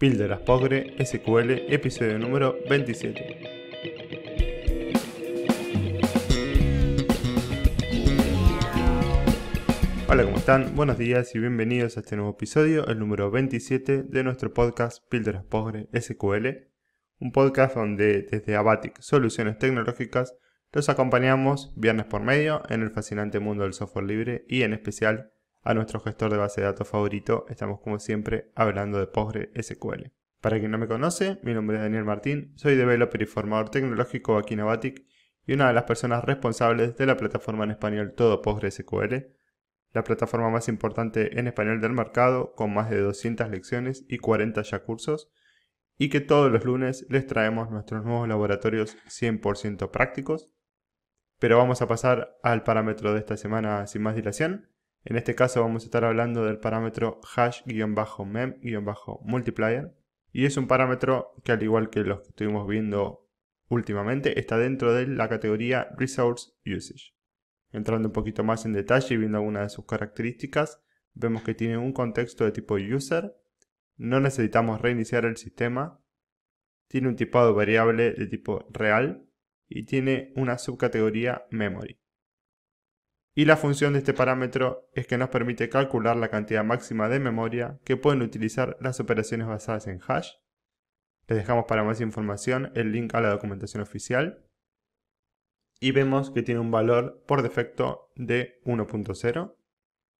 Píldoras Pogre SQL, episodio número 27. Hola, ¿cómo están? Buenos días y bienvenidos a este nuevo episodio, el número 27 de nuestro podcast Píldoras Pogre SQL, un podcast donde desde Abatic Soluciones Tecnológicas los acompañamos viernes por medio en el fascinante mundo del software libre y en especial a nuestro gestor de base de datos favorito, estamos como siempre hablando de PostgreSQL. Para quien no me conoce, mi nombre es Daniel Martín, soy developer y formador tecnológico aquí en Avatic y una de las personas responsables de la plataforma en español Todo PostgreSQL, la plataforma más importante en español del mercado con más de 200 lecciones y 40 ya cursos, y que todos los lunes les traemos nuestros nuevos laboratorios 100% prácticos. Pero vamos a pasar al parámetro de esta semana sin más dilación, en este caso vamos a estar hablando del parámetro hash-mem-multiplier. Y es un parámetro que al igual que los que estuvimos viendo últimamente, está dentro de la categoría Resource Usage. Entrando un poquito más en detalle y viendo algunas de sus características, vemos que tiene un contexto de tipo user, no necesitamos reiniciar el sistema, tiene un tipado variable de tipo real y tiene una subcategoría memory y la función de este parámetro es que nos permite calcular la cantidad máxima de memoria que pueden utilizar las operaciones basadas en hash. Les dejamos para más información el link a la documentación oficial. Y vemos que tiene un valor por defecto de 1.0.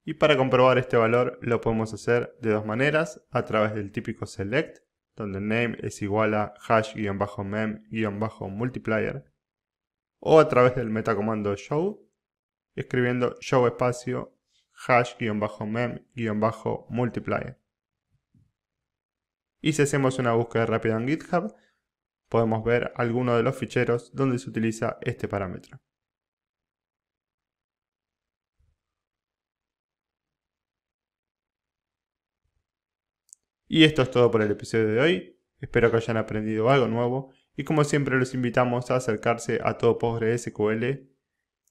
Y para comprobar este valor lo podemos hacer de dos maneras, a través del típico select, donde name es igual a hash-mem-multiplier, o a través del metacomando show, escribiendo show espacio hash-mem-multiplier. Y si hacemos una búsqueda rápida en GitHub, podemos ver alguno de los ficheros donde se utiliza este parámetro. Y esto es todo por el episodio de hoy. Espero que hayan aprendido algo nuevo y como siempre los invitamos a acercarse a todo PostgreSQL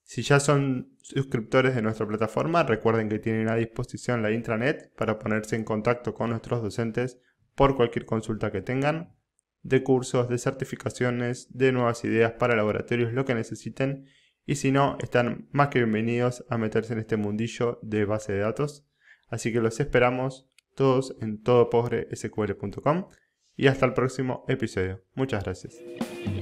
si ya son suscriptores de nuestra plataforma, recuerden que tienen a disposición la intranet para ponerse en contacto con nuestros docentes por cualquier consulta que tengan, de cursos, de certificaciones, de nuevas ideas para laboratorios, lo que necesiten. Y si no, están más que bienvenidos a meterse en este mundillo de base de datos. Así que los esperamos todos en todopobresql.com y hasta el próximo episodio. Muchas gracias.